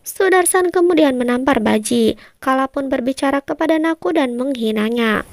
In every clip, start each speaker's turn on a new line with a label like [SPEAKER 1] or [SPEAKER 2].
[SPEAKER 1] Sudarsan kemudian menampar Baji, Kala pun berbicara kepada Naku dan menghinanya.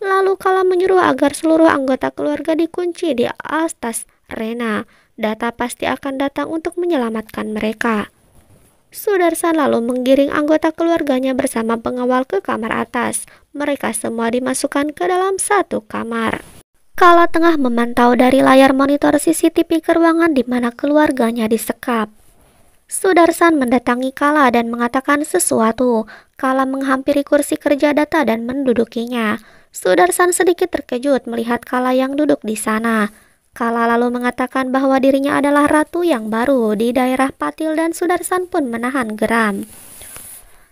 [SPEAKER 1] Lalu Kala menyuruh agar seluruh anggota keluarga dikunci di atas Rena. Data pasti akan datang untuk menyelamatkan mereka. Sudarsan lalu menggiring anggota keluarganya bersama pengawal ke kamar atas. Mereka semua dimasukkan ke dalam satu kamar. Kala tengah memantau dari layar monitor CCTV ke ruangan di mana keluarganya disekap. Sudarsan mendatangi Kala dan mengatakan sesuatu. Kala menghampiri kursi kerja data dan mendudukinya. Sudarsan sedikit terkejut melihat Kala yang duduk di sana. Kala lalu mengatakan bahwa dirinya adalah ratu yang baru di daerah Patil dan Sudarsan pun menahan geram.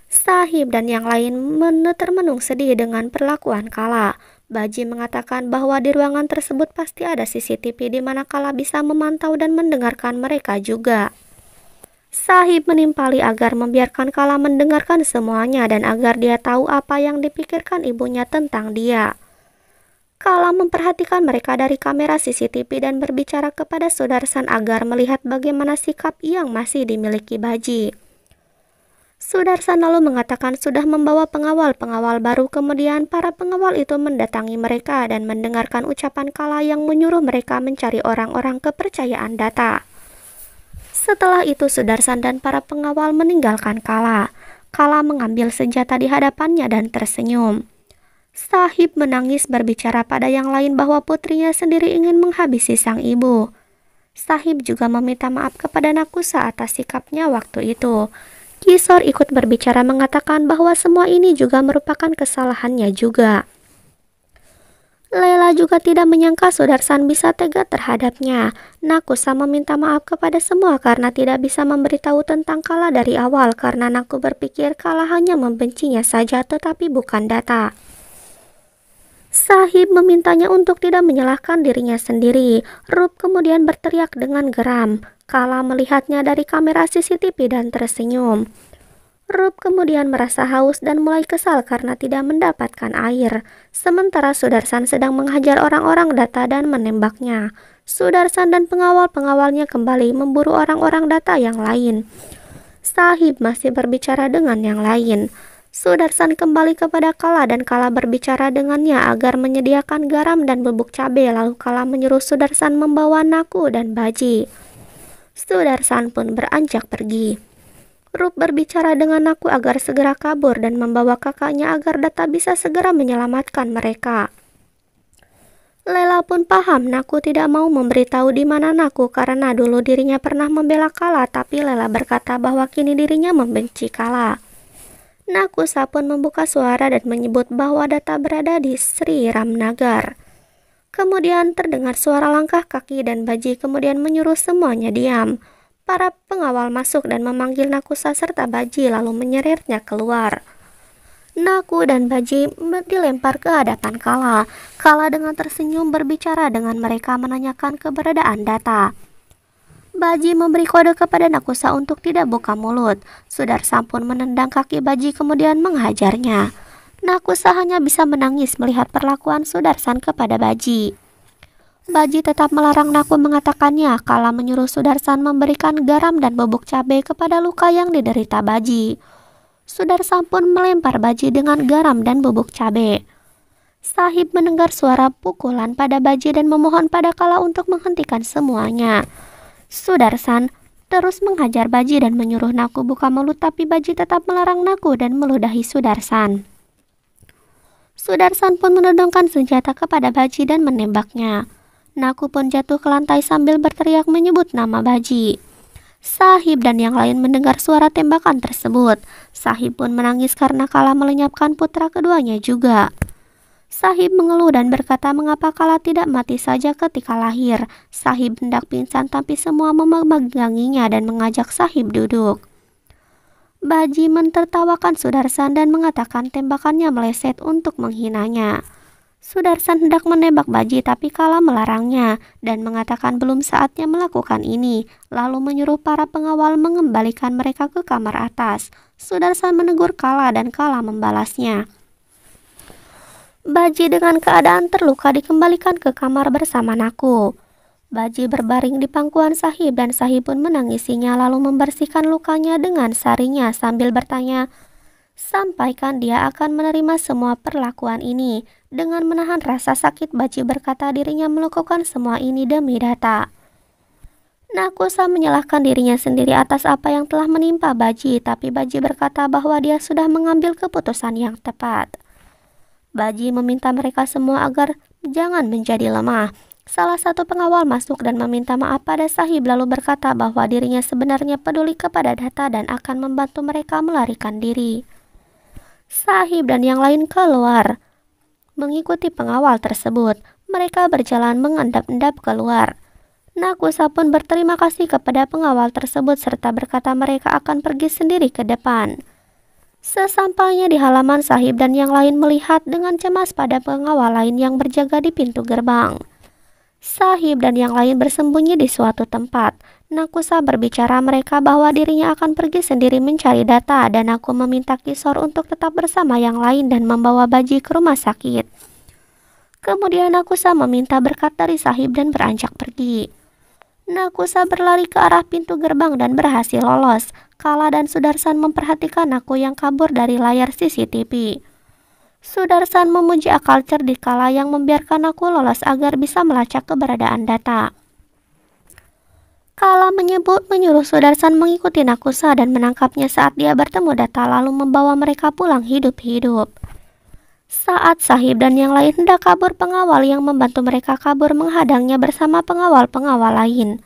[SPEAKER 1] Sahib dan yang lain menetermenung sedih dengan perlakuan Kala. Baji mengatakan bahwa di ruangan tersebut pasti ada CCTV di mana Kala bisa memantau dan mendengarkan mereka juga. Sahib menimpali agar membiarkan Kala mendengarkan semuanya dan agar dia tahu apa yang dipikirkan ibunya tentang dia. Kala memperhatikan mereka dari kamera CCTV dan berbicara kepada Sudarsan agar melihat bagaimana sikap yang masih dimiliki Baji. Sudarsan lalu mengatakan sudah membawa pengawal-pengawal baru kemudian para pengawal itu mendatangi mereka dan mendengarkan ucapan Kala yang menyuruh mereka mencari orang-orang kepercayaan data. Setelah itu Sudarsan dan para pengawal meninggalkan Kala. Kala mengambil senjata di hadapannya dan tersenyum. Sahib menangis berbicara pada yang lain bahwa putrinya sendiri ingin menghabisi sang ibu. Sahib juga meminta maaf kepada Nakusa atas sikapnya waktu itu. Kisor ikut berbicara mengatakan bahwa semua ini juga merupakan kesalahannya juga. Lela juga tidak menyangka Sudarsan bisa tega terhadapnya. Nakusa meminta maaf kepada semua karena tidak bisa memberitahu tentang Kala dari awal karena Naku berpikir Kala hanya membencinya saja tetapi bukan data. Sahib memintanya untuk tidak menyalahkan dirinya sendiri. Rup kemudian berteriak dengan geram. Kala melihatnya dari kamera CCTV dan tersenyum. Rup kemudian merasa haus dan mulai kesal karena tidak mendapatkan air. Sementara Sudarsan sedang menghajar orang-orang data dan menembaknya. Sudarsan dan pengawal-pengawalnya kembali memburu orang-orang data yang lain. Sahib masih berbicara dengan yang lain. Sudarsan kembali kepada Kala dan Kala berbicara dengannya agar menyediakan garam dan bubuk cabai lalu Kala menyuruh Sudarsan membawa Naku dan Baji. Sudarsan pun beranjak pergi. Rup berbicara dengan aku agar segera kabur dan membawa kakaknya agar Data bisa segera menyelamatkan mereka. Lela pun paham Naku tidak mau memberitahu di mana Naku karena dulu dirinya pernah membela Kala tapi Lela berkata bahwa kini dirinya membenci Kala. Nakusa pun membuka suara dan menyebut bahwa Data berada di Sri Ramnagar. Kemudian terdengar suara langkah kaki dan Baji kemudian menyuruh semuanya diam para pengawal masuk dan memanggil Nakusa serta Baji lalu menyeretnya keluar. Naku dan Baji dilempar ke hadapan Kala. Kala dengan tersenyum berbicara dengan mereka menanyakan keberadaan data. Baji memberi kode kepada Nakusa untuk tidak buka mulut. Sudar Sampun menendang kaki Baji kemudian menghajarnya. Nakusa hanya bisa menangis melihat perlakuan Sudarsan kepada Baji. Baji tetap melarang Naku mengatakannya kala menyuruh Sudarsan memberikan garam dan bubuk cabai kepada luka yang diderita Baji. Sudarsan pun melempar Baji dengan garam dan bubuk cabai. Sahib mendengar suara pukulan pada Baji dan memohon pada Kala untuk menghentikan semuanya. Sudarsan terus menghajar Baji dan menyuruh Naku buka mulut tapi Baji tetap melarang Naku dan meludahi Sudarsan. Sudarsan pun menodongkan senjata kepada Baji dan menembaknya. Naku pun jatuh ke lantai sambil berteriak menyebut nama Baji. Sahib dan yang lain mendengar suara tembakan tersebut. Sahib pun menangis karena kalah melenyapkan putra keduanya juga. Sahib mengeluh dan berkata mengapa kalah tidak mati saja ketika lahir. Sahib hendak pingsan tapi semua memeganginya dan mengajak Sahib duduk. Baji mentertawakan Sudarsan dan mengatakan tembakannya meleset untuk menghinanya. Sudarsan hendak menembak Baji tapi Kala melarangnya dan mengatakan belum saatnya melakukan ini, lalu menyuruh para pengawal mengembalikan mereka ke kamar atas. Sudarsan menegur Kala dan Kala membalasnya. Baji dengan keadaan terluka dikembalikan ke kamar bersama Naku. Baji berbaring di pangkuan Sahib dan Sahib pun menangisinya lalu membersihkan lukanya dengan sarinya sambil bertanya, Sampaikan dia akan menerima semua perlakuan ini. Dengan menahan rasa sakit, Baci berkata dirinya melakukan semua ini demi data. Nakusa menyalahkan dirinya sendiri atas apa yang telah menimpa Baji, tapi Baji berkata bahwa dia sudah mengambil keputusan yang tepat. Baji meminta mereka semua agar jangan menjadi lemah. Salah satu pengawal masuk dan meminta maaf pada sahib lalu berkata bahwa dirinya sebenarnya peduli kepada data dan akan membantu mereka melarikan diri sahib, dan yang lain keluar. Mengikuti pengawal tersebut, mereka berjalan mengendap-endap keluar. Nakusa pun berterima kasih kepada pengawal tersebut serta berkata mereka akan pergi sendiri ke depan. Sesampainya di halaman sahib dan yang lain melihat dengan cemas pada pengawal lain yang berjaga di pintu gerbang. Sahib dan yang lain bersembunyi di suatu tempat Nakusa berbicara mereka bahwa dirinya akan pergi sendiri mencari data dan aku meminta Kisor untuk tetap bersama yang lain dan membawa Baji ke rumah sakit. Kemudian Nakusa meminta berkat dari sahib dan beranjak pergi. Nakusa berlari ke arah pintu gerbang dan berhasil lolos. Kala dan Sudarsan memperhatikan aku yang kabur dari layar CCTV. Sudarsan memuji akal cerdik Kala yang membiarkan aku lolos agar bisa melacak keberadaan data. Kala menyebut menyuruh Sudarsan mengikuti Nakusa dan menangkapnya saat dia bertemu Data lalu membawa mereka pulang hidup-hidup. Saat Sahib dan yang lain hendak kabur, pengawal yang membantu mereka kabur menghadangnya bersama pengawal-pengawal lain.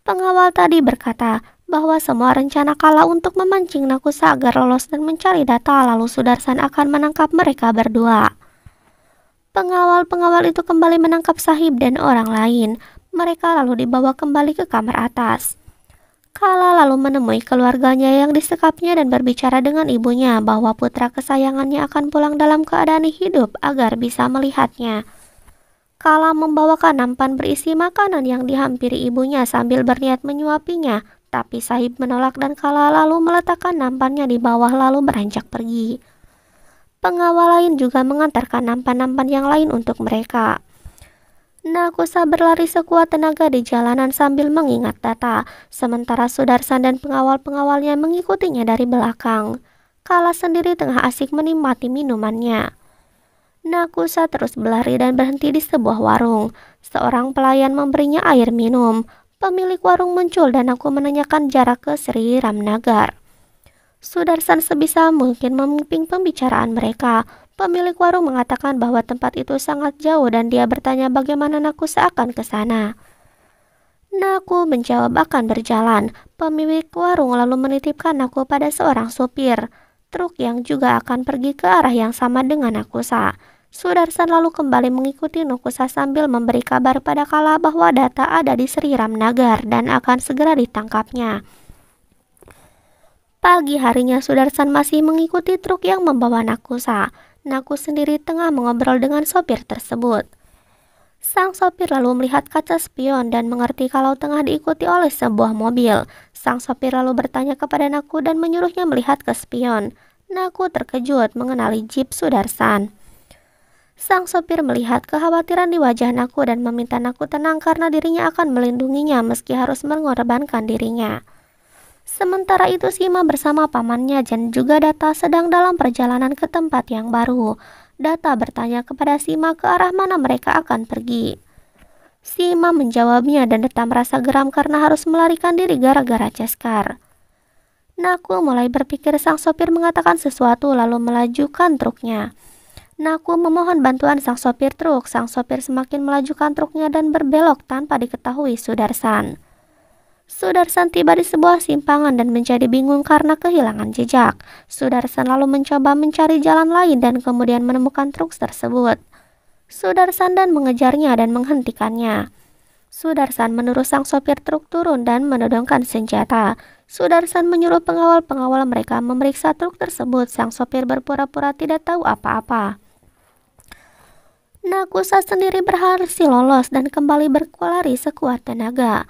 [SPEAKER 1] Pengawal tadi berkata bahwa semua rencana Kala untuk memancing Nakusa agar lolos dan mencari data lalu Sudarsan akan menangkap mereka berdua. Pengawal-pengawal itu kembali menangkap Sahib dan orang lain. Mereka lalu dibawa kembali ke kamar atas. Kala lalu menemui keluarganya yang disekapnya dan berbicara dengan ibunya bahwa putra kesayangannya akan pulang dalam keadaan hidup agar bisa melihatnya. Kala membawakan nampan berisi makanan yang dihampiri ibunya sambil berniat menyuapinya, tapi sahib menolak dan Kala lalu meletakkan nampannya di bawah lalu beranjak pergi. Pengawal lain juga mengantarkan nampan-nampan yang lain untuk mereka. Nakusa berlari sekuat tenaga di jalanan sambil mengingat data, sementara Sudarsan dan pengawal-pengawalnya mengikutinya dari belakang. Kala sendiri tengah asik menikmati minumannya. Nakusa terus berlari dan berhenti di sebuah warung. Seorang pelayan memberinya air minum. Pemilik warung muncul dan aku menanyakan jarak ke Sri Ramnagar. Sudarsan sebisa mungkin memimpin pembicaraan mereka, Pemilik warung mengatakan bahwa tempat itu sangat jauh dan dia bertanya bagaimana Nakusa akan ke sana. Naku menjawab akan berjalan. Pemilik warung lalu menitipkan Naku pada seorang supir. Truk yang juga akan pergi ke arah yang sama dengan Nakusa. Sudarsan lalu kembali mengikuti Nakusa sambil memberi kabar pada Kala bahwa data ada di Sri Nagar dan akan segera ditangkapnya. Pagi harinya Sudarsan masih mengikuti truk yang membawa Nakusa. Naku sendiri tengah mengobrol dengan sopir tersebut. Sang sopir lalu melihat kaca spion dan mengerti kalau tengah diikuti oleh sebuah mobil. Sang sopir lalu bertanya kepada Naku dan menyuruhnya melihat ke spion. Naku terkejut mengenali jeep Sudarsan. Sang sopir melihat kekhawatiran di wajah Naku dan meminta Naku tenang karena dirinya akan melindunginya meski harus mengorbankan dirinya. Sementara itu Sima bersama pamannya Jen juga Data sedang dalam perjalanan ke tempat yang baru. Data bertanya kepada Sima ke arah mana mereka akan pergi. Sima menjawabnya dan Data merasa geram karena harus melarikan diri gara-gara Ceskar. Naku mulai berpikir sang sopir mengatakan sesuatu lalu melajukan truknya. Naku memohon bantuan sang sopir truk. Sang sopir semakin melajukan truknya dan berbelok tanpa diketahui Sudarsan. Sudarsan tiba di sebuah simpangan dan menjadi bingung karena kehilangan jejak. Sudarsan lalu mencoba mencari jalan lain dan kemudian menemukan truk tersebut. Sudarsan dan mengejarnya dan menghentikannya. Sudarsan menurut sang sopir truk turun dan menodongkan senjata. Sudarsan menyuruh pengawal-pengawal mereka memeriksa truk tersebut. Sang sopir berpura-pura tidak tahu apa-apa. Nakusa sendiri berhasil lolos dan kembali berkulari sekuat tenaga.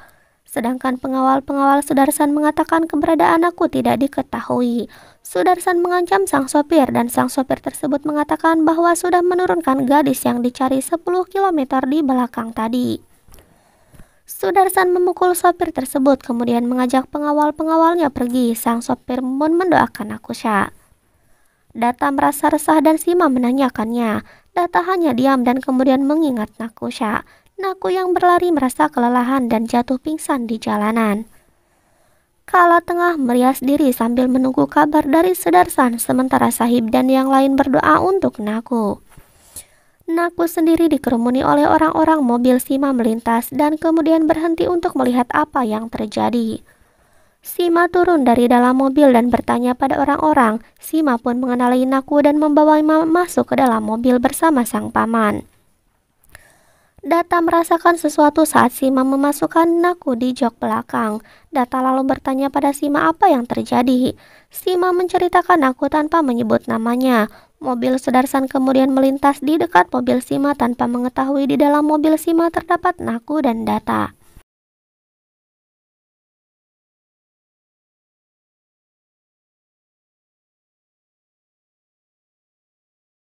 [SPEAKER 1] Sedangkan pengawal-pengawal Sudarsan mengatakan keberadaan aku tidak diketahui. Sudarsan mengancam sang sopir dan sang sopir tersebut mengatakan bahwa sudah menurunkan gadis yang dicari 10 km di belakang tadi. Sudarsan memukul sopir tersebut kemudian mengajak pengawal-pengawalnya pergi. Sang sopir pun mendoakan aku syak. Data merasa resah dan Sima menanyakannya. Data hanya diam dan kemudian mengingat Nakusha. Naku yang berlari merasa kelelahan dan jatuh pingsan di jalanan. Kala tengah merias diri sambil menunggu kabar dari Sedarsan sementara Sahib dan yang lain berdoa untuk Naku. Naku sendiri dikerumuni oleh orang-orang mobil Sima melintas dan kemudian berhenti untuk melihat apa yang terjadi. Sima turun dari dalam mobil dan bertanya pada orang-orang. Sima pun mengenali Naku dan membawa Imam masuk ke dalam mobil bersama sang paman. Data merasakan sesuatu saat Sima memasukkan Naku di jok belakang. Data lalu bertanya pada Sima apa yang terjadi. Sima menceritakan Naku tanpa menyebut namanya. Mobil Sudarsan kemudian melintas di dekat mobil Sima tanpa mengetahui di dalam mobil Sima terdapat Naku dan Data.